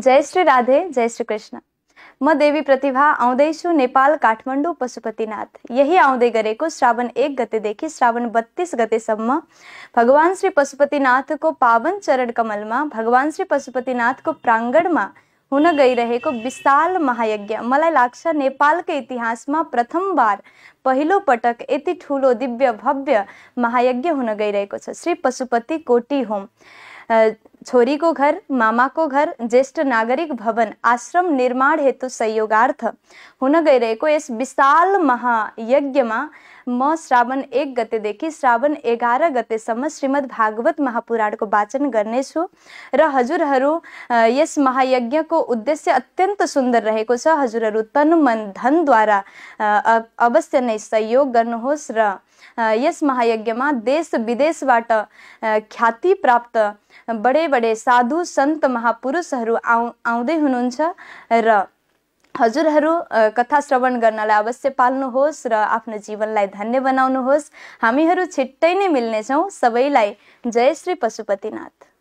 जय श्री राधे जय श्री कृष्ण म देवी प्रतिभा आउँदै नेपाल काठमाडौँ पशुपतिनाथ यही आउँदै गरेको श्रावण एक गतेदेखि श्रावण बत्तीस गतेसम्म भगवान् श्री पशुपतिनाथको पावन चरण कमलमा भगवान् श्री पशुपतिनाथको प्राङ्गणमा हुन गइरहेको विशाल महायज्ञ मलाई लाग्छ नेपालको इतिहासमा बार पहिलो पटक यति ठुलो दिव्य भव्य महायज्ञ हुन गइरहेको छ श्री पशुपति कोटी होम छोरी को घर मामा को घर ज्येष्ठ नागरिक भवन आश्रम निर्माण हेतु सहयोगार्थ होना गई रहे को इस विशाल महायज्ञ में म श्रावण एक गतेदेखि श्रावण एघार गतेसम्म श्रीमद् भागवत महापुराणको वाचन गर्नेछु र हजुरहरू यस महायज्ञको उद्देश्य अत्यन्त सुन्दर रहेको छ हजुरहरू तन मन धनद्वारा अवश्य नै सहयोग गर्नुहोस् र यस महायज्ञमा देश विदेशबाट ख्याति प्राप्त बडे बडे साधु सन्त महापुरुषहरू आउ आउँदै हुनुहुन्छ र हजुरहरू कथा श्रवण गर्नलाई अवश्य पाल्नुहोस् र आफ्नो जीवनलाई धन्य बनाउनुहोस् हामीहरू छिट्टै नै मिल्नेछौँ सबैलाई जय श्री पशुपतिनाथ